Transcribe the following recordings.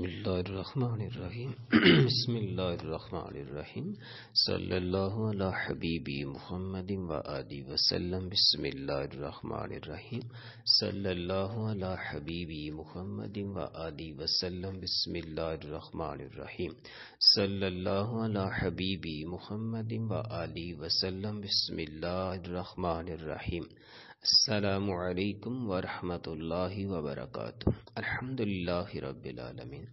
बसमीम बसमीम सल्ला हबीबी मोहम्मद वदी वसलम बसमीम सल्ला हबीबी मोहम्मद वदी वसलम बसमीम सल्ला हबीबी मोहम्मद वदी वसलम बसमीम अल्लाम वरहमतुल्लाहि वबरकातुह अल्हम्दुलिल्लाहि रब्बिल आलमीन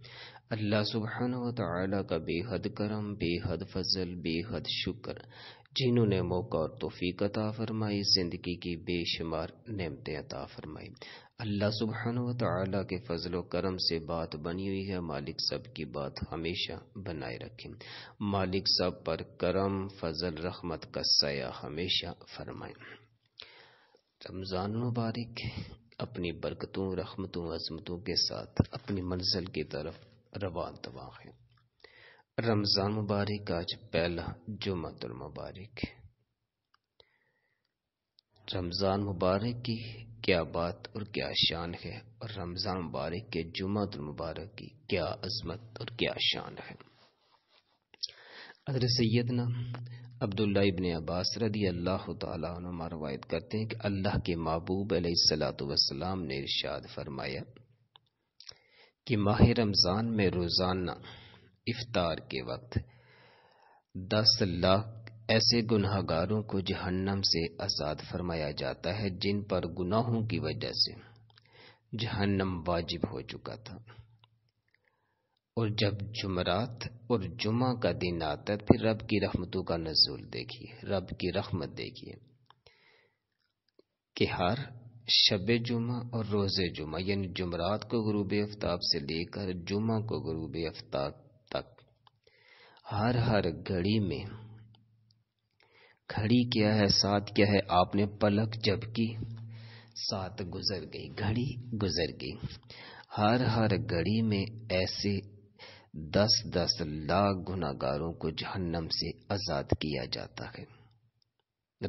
अल्लाह सुबहान व तआला का बेहद करम बेहद फजल बेहद शुक्र जिन्होंने मौका और तोफ़ीक अता फरमाई ज़िंदगी की बेशुमार नेमतें अता फरमाई अल्लाह सुबहान व तआला के फजल करम से बात बनी हुई है मालिक सब की बात हमेशा बनाए रखें मालिक सब पर करम फजल रहमत का सया हमेशा फरमाएं रमज़ान मुबारक अपनी बरकतों रहमतों अजमतों के साथ अपनी मंजिल की तरफ रवान तवा है रमज़ान मुबारक आज पहला जुमतुल मुबारक रमज़ान मुबारक की क्या बात और क्या शान है और रमज़ान मुबारक के जुमतुल मुबारक की क्या अजमत और क्या शान है हजरत सैदना अब्दुल्ला इबन अब्बास रदी अल्लाह तुमा करते हैं कि अल्लाह के महबूब सलाम ने इरशाद फरमाया कि माह रमज़ान में रोज़ाना इफ्तार के वक्त दस लाख ऐसे गुनाहगारों को जहन्नम से आज़ाद फरमाया जाता है जिन पर गुनाहों की वजह से जहन्नम वाजिब हो चुका था और जब जुमरात और जुमा का दिन आता है फिर रब की रहमतों का नजूल देखिए रब की रहमत देखिए कि हर शब जुमा और रोज़े जुमा यानी जुमरात को गरूब आफ्ताब से लेकर जुमा को गरूब आफ्ताब तक हर हर घड़ी में घड़ी क्या है साथ क्या है आपने पलक जबकि साथ गुजर गई घड़ी गुजर गई हर हर घड़ी में ऐसे दस दस लाख गुनागारों को जहन्नम से आज़ाद किया जाता है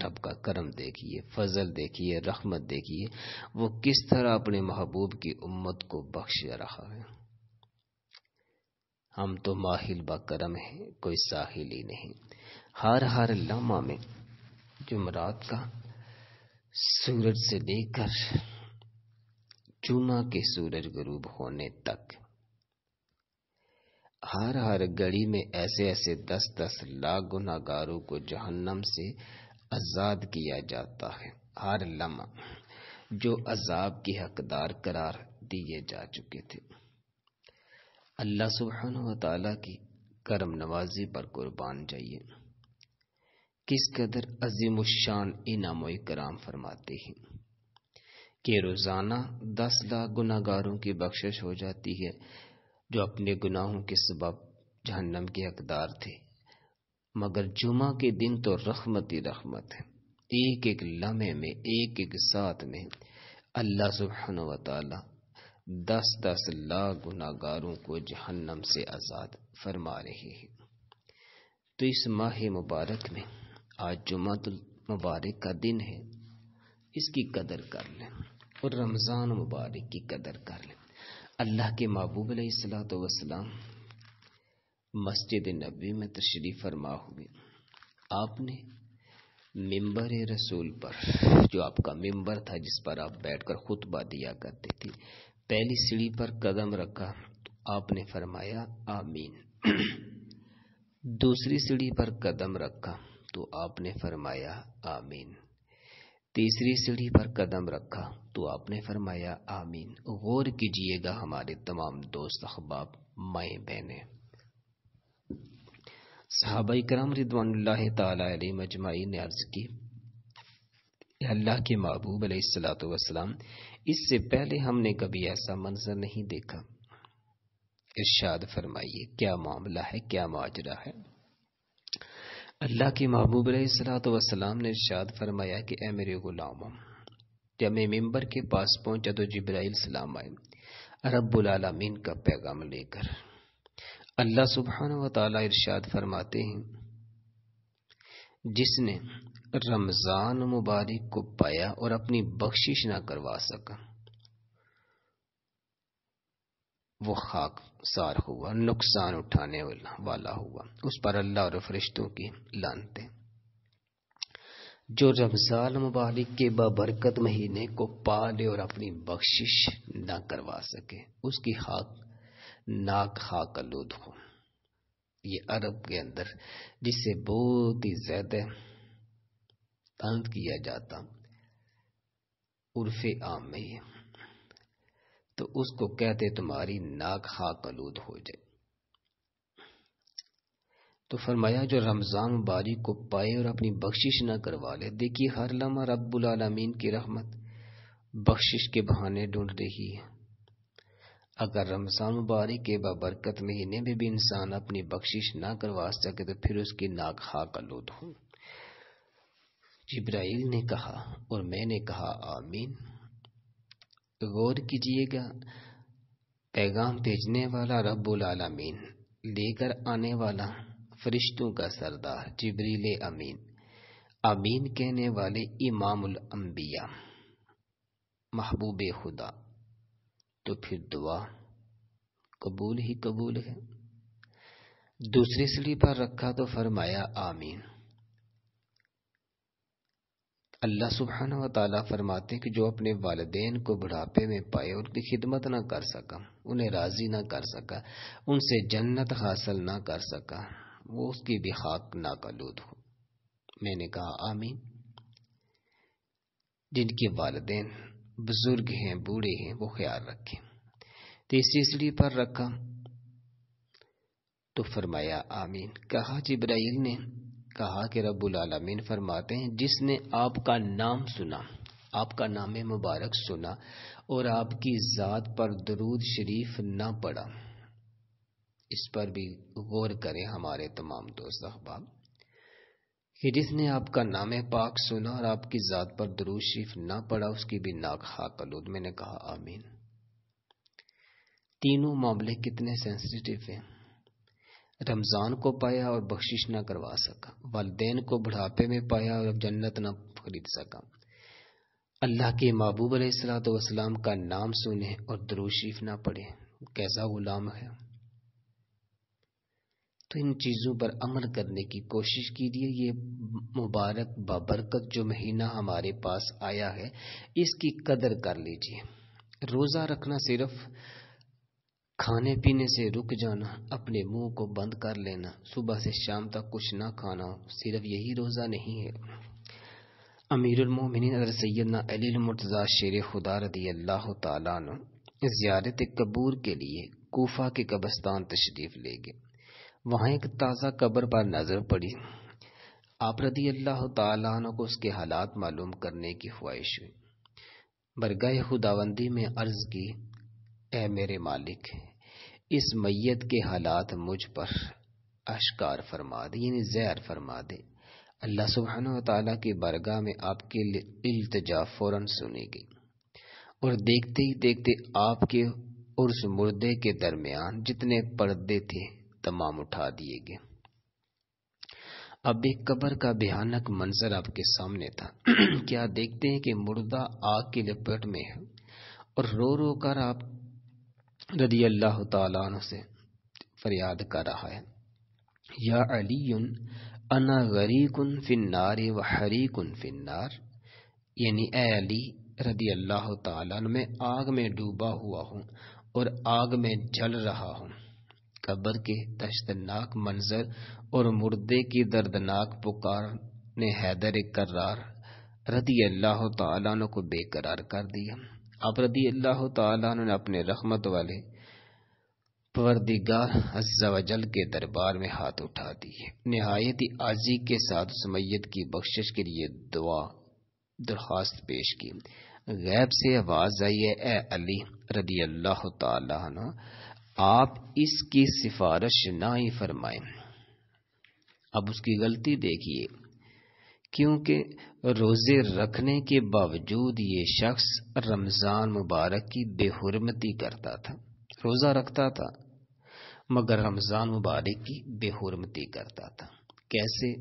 रब का करम देखिए फजल देखिए रहमत देखिए वो किस तरह अपने महबूब की उम्मत को बख्श रहा है हम तो माहिल बकरम हैं कोई साहिल ही नहीं हर हर लामा में जुमरात का सूरज से लेकर चूमा के सूरज गरूब होने तक हर हर घड़ी में ऐसे ऐसे दस दस लाख गुनागारों को जहन्नम से आज़ाद किया जाता है हर लम्हा जो अजाब के हकदार करार दिए जा चुके थे अल्लाह सुबहान तला की करम नवाजी पर कुर्बान जाइए किस कदर अजीम शान इनाम कराम फरमाते हैं कि रोज़ाना दस लाख गुनागारों की बख्शिश हो जाती है जो अपने गुनाहों के सबब जहन्नम के हकदार थे मगर जुमा के दिन तो रहमत ही रहमत है एक एक लम्हे में एक एक साथ में अल्लाह सुबहान वाली दस दस लाख गुनागारों को जहन्नम से आज़ाद फरमा रहे हैं तो इस माह मुबारक में आज जुमातुल मुबारक का दिन है इसकी कदर कर लें और रमज़ान मुबारक की कदर कर लें अल्लाह के महबूब सलाम मस्जिद नबी में तशरी फरमा हुए आपने मेंबर रसूल पर जो आपका मेंबर था जिस पर आप बैठकर खुतबा दिया करते थे पहली सीढ़ी पर कदम रखा तो आपने फरमाया आमीन दूसरी सीढ़ी पर कदम रखा तो आपने फरमाया आमीन तीसरी सीढ़ी पर कदम रखा तो आपने फरमाया आमीन गौर कीजिएगा हमारे तमाम दोस्त अहबाब माए बहने सहाबा कराम रिदवान तली ने अर्ज की अल्लाह के महबूब अलैहिस्सलाम इससे पहले हमने कभी ऐसा मंजर नहीं देखा इरशाद फरमाइए क्या मामला है क्या माजरा है अल्लाह के महबूब सलाम ने इर्शाद फरमाया कि ए मेरे गुलाम जब मैं मेम्बर के पास पहुंचा तो जब्राइल सलाम आए रब्बुल का पैगाम लेकर अल्लाह सुबहान व ताला फरमाते हैं जिसने रमज़ान मुबारक को पाया और अपनी बख्शिश ना करवा सका वो खाक सार हुआ नुकसान उठाने वाला हुआ उस पर अल्लाह और फरिश्तों की लानते जो रमजान मुबारक के बबरकत महीने को पाले और अपनी बख्शिश न करवा सके उसकी खाक नाक हाक आलूद हो ये अरब के अंदर जिससे बहुत ही ज्यादा तंग किया जाता उर्फ आम में ही तो उसको कहते तुम्हारी नाक हाक आलूद हो जाए तो फरमाया जो रमज़ान बारी को पाए और अपनी बख्शिश ना करवा ले देखिए हर लम्हा रब्बुल आलमीन की रहमत बख्शिश के बहाने ढूंढ रही है अगर रमज़ान बारी के बाबरकत महीने में भी इंसान अपनी बख्शिश ना करवा सके तो फिर उसकी नाक हाक आलूद हो जिब्राइल ने कहा और मैंने कहा आमीन तो गौर कीजिएगा पैगाम भेजने वाला रब्बुल आलमीन लेकर आने वाला फरिश्तों का सरदार जबरील अमीन अमीन कहने वाले इमामुल अंबिया महबूब खुदा तो फिर दुआ कबूल ही कबूल है दूसरी सीढ़ी पर रखा तो फरमाया आमीन अल्लाह सुबहाना व ताली फरमाते कि जो अपने वालदेन को बुढ़ापे में पाए उनकी खिदमत ना कर सका उन्हें राज़ी ना कर सका उनसे जन्नत हासिल ना कर सका वो उसकी भी खाक नाकलूद हो मैंने कहा आमीन जिनके वालदेन बुज़ुर्ग हैं बूढ़े हैं वो ख्याल रखें तीसरी तो सीढ़ी पर रखा तो फरमाया आमीन कहा जिब्राइल ने कहा कि रब्बुल आलमीन फरमाते हैं जिसने आपका नाम सुना आपका नाम मुबारक सुना और आपकी ज़ात पर दरूद शरीफ ना पड़ा इस पर भी गौर करें हमारे तमाम दोस्त अहबाब कि जिसने आपका नाम पाक सुना और आपकी ज़ात पर दरूद शरीफ ना पड़ा उसकी भी नाक हाकलूद मैंने कहा आमीन तीनों मामले कितने सेंसिटिव हैं रमज़ान को पाया और बख्शिश ना करवा सका वालदेन को बुढ़ापे में पाया और जन्नत ना खरीद सका अल्लाह के महबूब सलाम का नाम सुने और दरोशीफ ना पढ़े कैसा गुलाम है तो इन चीज़ों पर अमल करने की कोशिश कीजिए ये मुबारक बाबरकत जो महीना हमारे पास आया है इसकी कदर कर लीजिए रोज़ा रखना सिर्फ़ खाने पीने से रुक जाना अपने मुंह को बंद कर लेना सुबह से शाम तक कुछ ना खाना सिर्फ यही रोज़ा नहीं है अमीरमिन सैदना अलीमरतज़ा शेर खुदा रदी अल्लाह तन कबूर के लिए कोफा के कब्रस्तान तशरीफ़ ले गए वहाँ एक ताज़ा कब्र पर नज़र पड़ी आप रदी अल्लाह तु को उसके हालात मालूम करने की ख्वाहिश हुई बरगाह खुदाबंदी में अर्ज़ की ए मेरे मालिक इस मैत के हालात मुझ पर अशकार फरमा दे यानी जैर फरमा दे अल्लाह सुबहान तला के बरगाह में आपके इल्तजा फ़ौर सुनेगी और देखते ही देखते आपके और मुर्दे के दरमियान जितने पर्दे थे तमाम उठा दिए गए अब एक कब्र का भयानक मंजर आपके सामने था क्या देखते हैं कि मुर्दा आग की लपेट में है और रो रो कर आप रदी अल्लाह तन से फरियाद कर रहा है या अली अना गरीकुन फिन्नार व हरीकुन फिन्नार यानी ए अली रदी अल्लाह तन में आग में डूबा हुआ हूँ और आग में जल रहा हूँ कब्र के दशतनाक मंजर और मुर्दे की दर्दनाक पुकार ने हैदर करार रदी अल्लाह तन को बेकरार कर दिया आप रदी अल्लाह ने अपने रहमत वाले परवरदिगार अज्जावजल के दरबार में हाथ उठा दिए नहायत ही आजी के साथ उस मैत की बख्शिश के लिए दुआ दरख्वास्त पेश की गैब से आवाज़ आई है ए अली रदी अल्लाह तु आप इसकी सिफारिश ना ही फरमाएं अब उसकी गलती देखिए क्योंकि रोज़े रखने के बावजूद ये शख्स रमज़ान मुबारक की बेहरमती करता था रोज़ा रखता था मगर रमज़ान मुबारक की बेहरमती करता था कैसे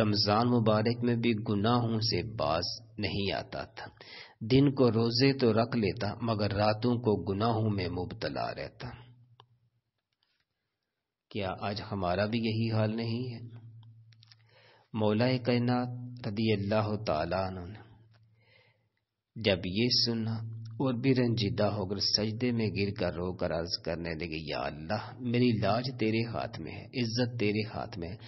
रमज़ान मुबारक में भी गुनाहों से बाज नहीं आता था दिन को रोज़े तो रख लेता मगर रातों को गुनाहों में मुबतला रहता क्या आज हमारा भी यही हाल नहीं है मौलाए कैनात रदी अल्लाह ने जब ये सुना और भी रंजीदा होकर सजदे में गिर कर रो कर अर्ज करने लगे या अल्लाह मेरी लाज तेरे हाथ में है इज्जत तेरे हाथ में है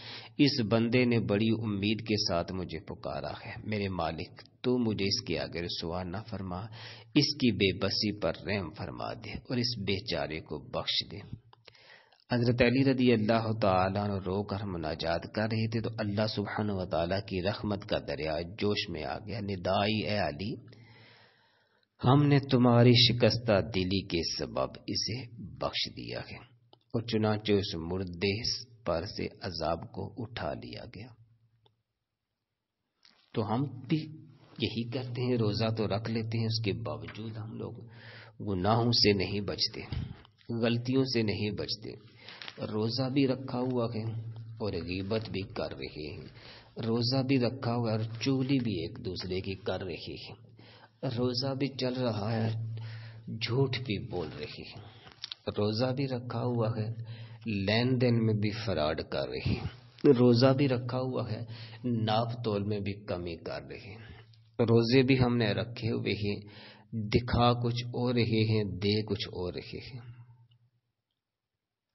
इस बंदे ने बड़ी उम्मीद के साथ मुझे पुकारा है मेरे मालिक तू मुझे इसके आगे रसुआ न फरमा इसकी बेबसी पर रहम फरमा दे और इस बेचारे को बख्श दे हज़रत अली रदी अल्लाह तु रो कर मुनाजात कर रहे थे तो अल्लाह सुबहान वाली की रहमत का दरिया जोश में आ गया निदाई ए अली हमने तुम्हारी शिकस्ता दिली के सबब इसे बख्श दिया है और चुनाचे उस मुर्दे पर से अजाब को उठा लिया गया तो हम भी यही करते हैं रोज़ा तो रख लेते हैं उसके बावजूद हम लोग गुनाहों से नहीं बचते गलतियों से नहीं बचते रोज़ा भी रखा हुआ है और गिबत भी कर रहे हैं रोज़ा भी रखा हुआ है और चूली भी एक दूसरे की कर रहे हैं रोज़ा भी चल रहा है झूठ भी बोल रहे हैं रोज़ा भी रखा हुआ है लेन देन में भी फ्रॉड कर रहे हैं रोज़ा भी रखा हुआ है नाप तोल में भी कमी कर रहे हैं रोज़े भी हमने रखे हुए हैं दिखा कुछ और रहे हैं दे कुछ और रहे हैं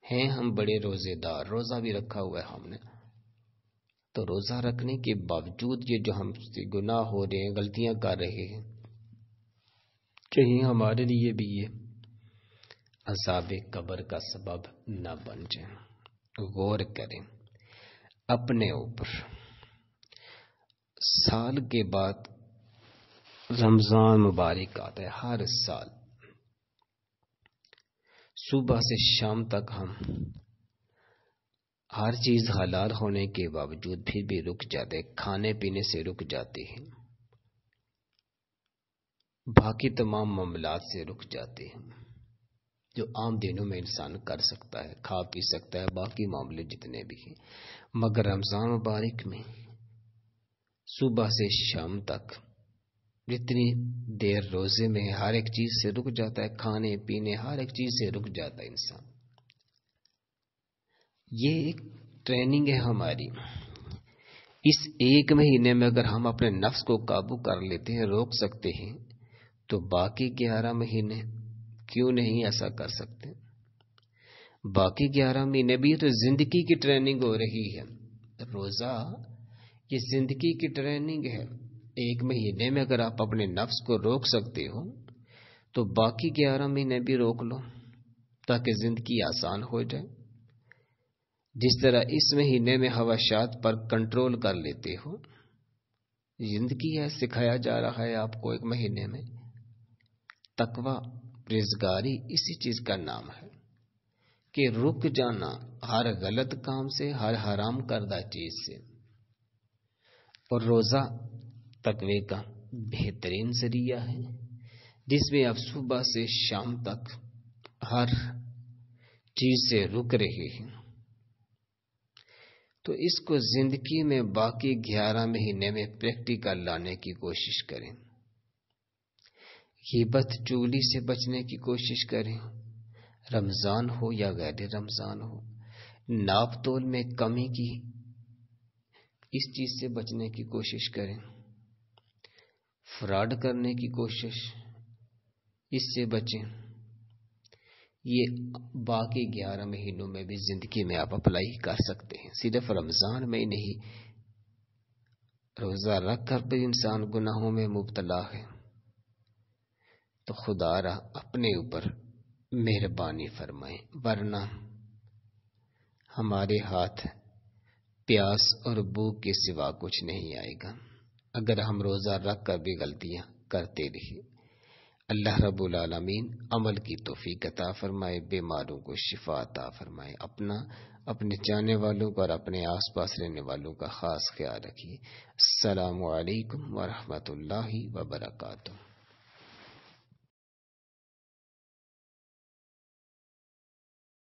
हैं हम बड़े रोजेदार रोजा भी रखा हुआ है हमने तो रोजा रखने के बावजूद ये जो हमसे गुनाह हो रहे हैं गलतियां कर रहे हैं कहीं हमारे लिए भी ये अजाब कबर का सबब न बन जाए गौर करें अपने ऊपर साल के बाद रमज़ान मुबारक आता है हर साल सुबह से शाम तक हम हर चीज हलाल होने के बावजूद फिर भी रुक जाते खाने पीने से रुक जाते हैं बाकी तमाम मामला से रुक जाते हैं जो आम दिनों में इंसान कर सकता है खा पी सकता है बाकी मामले जितने भी हैं मगर रमज़ान मुबारक में सुबह से शाम तक जितनी देर रोजे में हर एक चीज से रुक जाता है खाने पीने हर एक चीज से रुक जाता है इंसान ये एक ट्रेनिंग है हमारी इस एक महीने में अगर हम अपने नफ्स को काबू कर लेते हैं रोक सकते हैं तो बाकी ग्यारह महीने क्यों नहीं ऐसा कर सकते बाकी ग्यारह महीने भी तो जिंदगी की ट्रेनिंग हो रही है रोजा ये जिंदगी की ट्रेनिंग है एक महीने में अगर आप अपने नफ्स को रोक सकते हो तो बाकी ग्यारह महीने भी रोक लो ताकि जिंदगी आसान हो जाए जिस तरह इस महीने में हवाशात पर कंट्रोल कर लेते हो जिंदगी है सिखाया जा रहा है आपको एक महीने में तकवा रेजगारी इसी चीज का नाम है कि रुक जाना हर गलत काम से हर हराम करदा चीज से और रोजा तकवे का बेहतरीन जरिया है जिसमें आप सुबह से शाम तक हर चीज से रुक रहे हैं तो इसको जिंदगी में बाकी ग्यारह महीने में प्रैक्टिकल लाने की कोशिश करें हीबत चूली से बचने की कोशिश करें रमज़ान हो या गैर रमज़ान हो नाप तोल में कमी की इस चीज़ से बचने की कोशिश करें फ्रॉड करने की कोशिश इससे बचें ये बाकी ग्यारह महीनों में भी ज़िंदगी में आप अप्लाई कर सकते हैं सिर्फ रमज़ान में ही नहीं रोज़ा रख कर भी इंसान गुनाहों में मुबतला है तो खुदा रहा अपने ऊपर मेहरबानी फरमाएं वरना हमारे हाथ प्यास और भूख के सिवा कुछ नहीं आएगा अगर हम रोज़ा रख कर भी गलतियाँ करते रहे अल्लाह रब्बुल आलमीन अमल की तोफ़ी अता फरमाए बीमारों को शिफा अता फरमाए अपना अपने जाने वालों का और अपने आस पास रहने वालों का ख़ास ख्याल रखिए अल्लाम वरहमत ला वबरकू